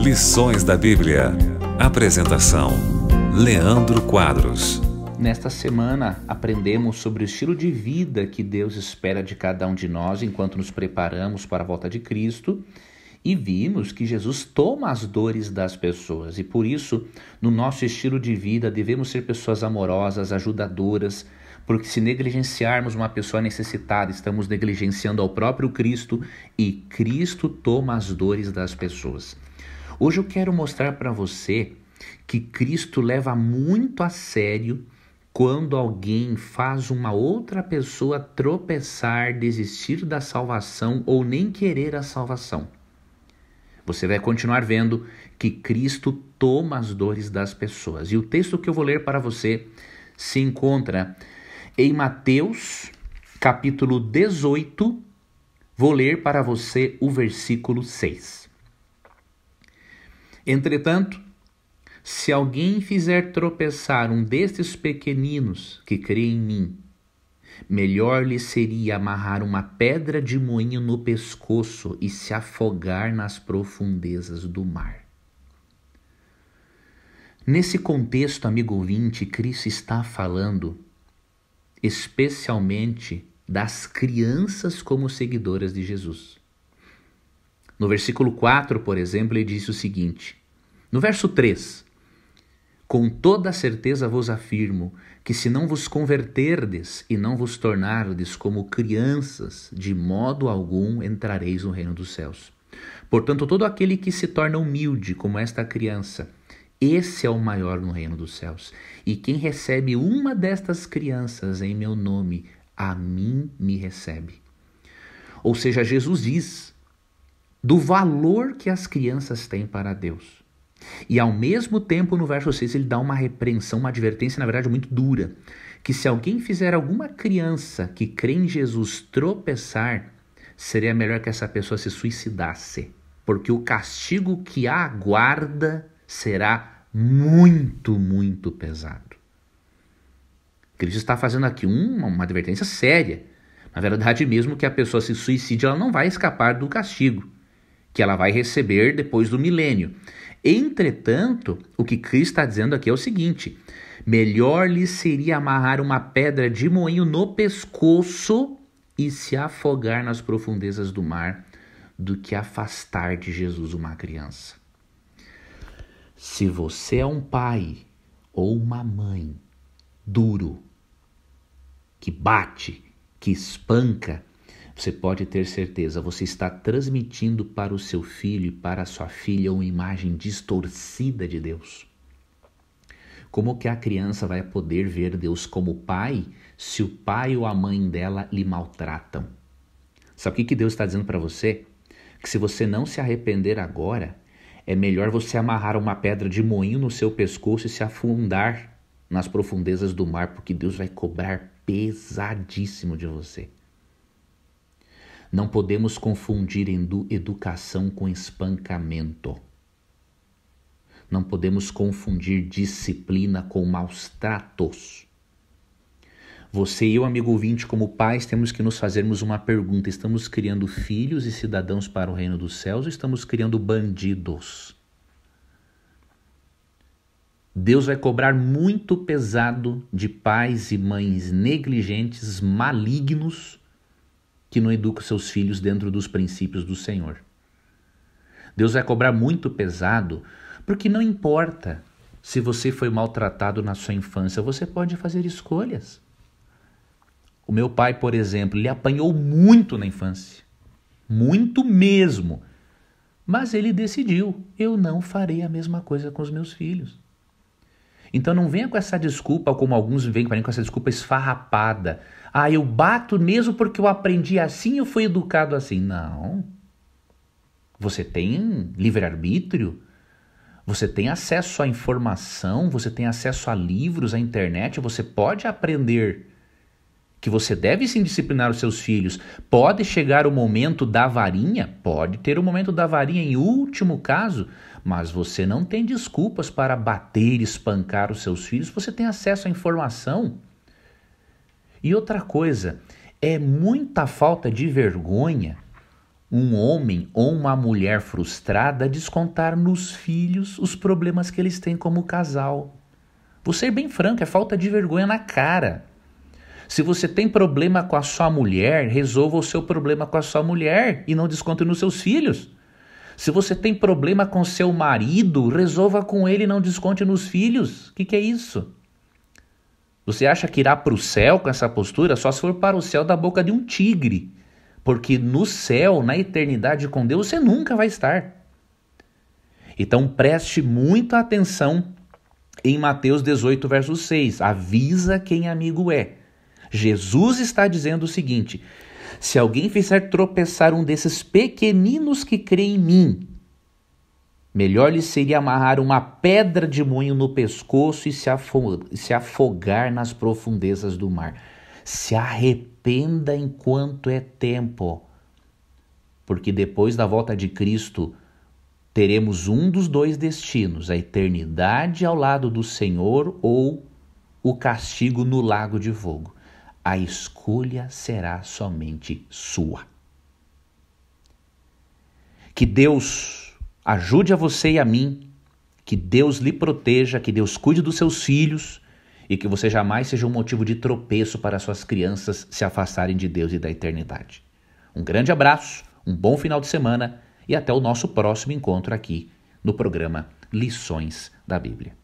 Lições da Bíblia. Apresentação: Leandro Quadros. Nesta semana, aprendemos sobre o estilo de vida que Deus espera de cada um de nós enquanto nos preparamos para a volta de Cristo e vimos que Jesus toma as dores das pessoas e por isso, no nosso estilo de vida, devemos ser pessoas amorosas, ajudadoras, porque se negligenciarmos uma pessoa necessitada, estamos negligenciando ao próprio Cristo e Cristo toma as dores das pessoas. Hoje eu quero mostrar para você que Cristo leva muito a sério quando alguém faz uma outra pessoa tropeçar, desistir da salvação ou nem querer a salvação. Você vai continuar vendo que Cristo toma as dores das pessoas. E o texto que eu vou ler para você se encontra em Mateus, capítulo 18, vou ler para você o versículo 6. Entretanto, se alguém fizer tropeçar um destes pequeninos que crê em mim, melhor lhe seria amarrar uma pedra de moinho no pescoço e se afogar nas profundezas do mar. Nesse contexto, amigo ouvinte, Cristo está falando especialmente das crianças como seguidoras de Jesus. No versículo 4, por exemplo, ele disse o seguinte: No verso 3, com toda certeza vos afirmo que se não vos converterdes e não vos tornardes como crianças, de modo algum entrareis no reino dos céus. Portanto, todo aquele que se torna humilde como esta criança, esse é o maior no reino dos céus. E quem recebe uma destas crianças em meu nome, a mim me recebe. Ou seja, Jesus diz do valor que as crianças têm para Deus. E ao mesmo tempo, no verso 6, ele dá uma repreensão, uma advertência, na verdade, muito dura: que se alguém fizer alguma criança que crê em Jesus tropeçar, seria melhor que essa pessoa se suicidasse, porque o castigo que a aguarda será muito, muito pesado. Cristo está fazendo aqui uma, uma advertência séria. Na verdade, mesmo que a pessoa se suicide, ela não vai escapar do castigo que ela vai receber depois do milênio. Entretanto, o que Cristo está dizendo aqui é o seguinte: melhor lhe seria amarrar uma pedra de moinho no pescoço e se afogar nas profundezas do mar do que afastar de Jesus uma criança. Se você é um pai ou uma mãe duro, que bate, que espanca, você pode ter certeza, você está transmitindo para o seu filho e para a sua filha uma imagem distorcida de Deus. Como que a criança vai poder ver Deus como pai se o pai ou a mãe dela lhe maltratam? Sabe o que Deus está dizendo para você? Que se você não se arrepender agora, é melhor você amarrar uma pedra de moinho no seu pescoço e se afundar nas profundezas do mar, porque Deus vai cobrar pesadíssimo de você. Não podemos confundir educação com espancamento. Não podemos confundir disciplina com maus tratos. Você e eu, amigo ouvinte, como pais, temos que nos fazermos uma pergunta: estamos criando filhos e cidadãos para o reino dos céus ou estamos criando bandidos? Deus vai cobrar muito pesado de pais e mães negligentes, malignos, que não educam seus filhos dentro dos princípios do Senhor. Deus vai cobrar muito pesado, porque não importa se você foi maltratado na sua infância, você pode fazer escolhas. O meu pai, por exemplo, ele apanhou muito na infância. Muito mesmo. Mas ele decidiu: eu não farei a mesma coisa com os meus filhos. Então não venha com essa desculpa, como alguns vêm para mim com essa desculpa esfarrapada. Ah, eu bato mesmo porque eu aprendi assim, eu fui educado assim. Não. Você tem livre-arbítrio, você tem acesso à informação, você tem acesso a livros, à internet, você pode aprender que você deve sim disciplinar os seus filhos. Pode chegar o momento da varinha, pode ter o momento da varinha em último caso, mas você não tem desculpas para bater, espancar os seus filhos, você tem acesso à informação. E outra coisa, é muita falta de vergonha um homem ou uma mulher frustrada descontar nos filhos os problemas que eles têm como casal. Vou ser bem franco, é falta de vergonha na cara. Se você tem problema com a sua mulher, resolva o seu problema com a sua mulher e não desconte nos seus filhos. Se você tem problema com seu marido, resolva com ele e não desconte nos filhos. O que, que é isso? Você acha que irá para o céu com essa postura? Só se for para o céu da boca de um tigre. Porque no céu, na eternidade com Deus, você nunca vai estar. Então preste muita atenção em Mateus 18, verso 6. Avisa quem amigo é. Jesus está dizendo o seguinte: se alguém fizer tropeçar um desses pequeninos que crê em mim, melhor lhe seria amarrar uma pedra de moinho no pescoço e se, se afogar nas profundezas do mar. Se arrependa enquanto é tempo, porque depois da volta de Cristo teremos um dos dois destinos, a eternidade ao lado do Senhor ou o castigo no lago de fogo a escolha será somente sua. Que Deus ajude a você e a mim, que Deus lhe proteja, que Deus cuide dos seus filhos e que você jamais seja um motivo de tropeço para suas crianças se afastarem de Deus e da eternidade. Um grande abraço, um bom final de semana e até o nosso próximo encontro aqui no programa Lições da Bíblia.